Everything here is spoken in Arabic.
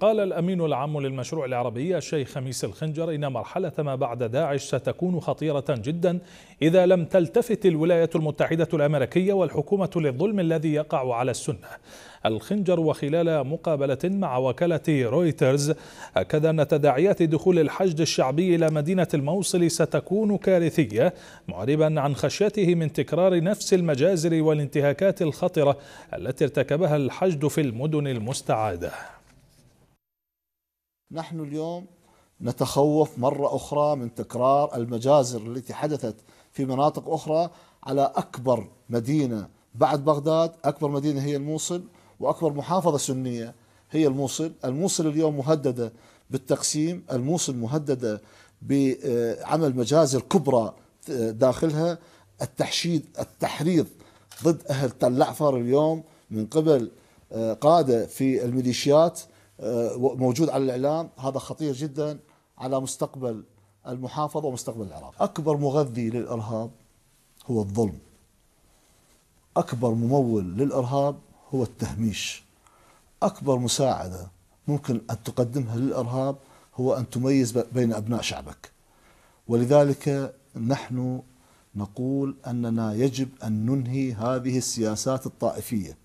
قال الأمين العام للمشروع العربي الشيخ خميس الخنجر إن مرحلة ما بعد داعش ستكون خطيرة جدا إذا لم تلتفت الولايات المتحدة الأمريكية والحكومة للظلم الذي يقع على السنة الخنجر وخلال مقابلة مع وكالة رويترز أكد أن تداعيات دخول الحشد الشعبي إلى مدينة الموصل ستكون كارثية معربا عن خشيته من تكرار نفس المجازر والانتهاكات الخطرة التي ارتكبها الحشد في المدن المستعاده نحن اليوم نتخوف مرة أخرى من تكرار المجازر التي حدثت في مناطق أخرى على أكبر مدينة بعد بغداد أكبر مدينة هي الموصل وأكبر محافظة سنية هي الموصل الموصل اليوم مهددة بالتقسيم الموصل مهددة بعمل مجازر كبرى داخلها التحشيد التحريض ضد أهل تل اليوم من قبل آه، قادة في الميليشيات آه، موجود على الإعلام هذا خطير جدا على مستقبل المحافظة ومستقبل العراق أكبر مغذي للإرهاب هو الظلم أكبر ممول للإرهاب هو التهميش أكبر مساعدة ممكن أن تقدمها للإرهاب هو أن تميز بين أبناء شعبك ولذلك نحن نقول أننا يجب أن ننهي هذه السياسات الطائفية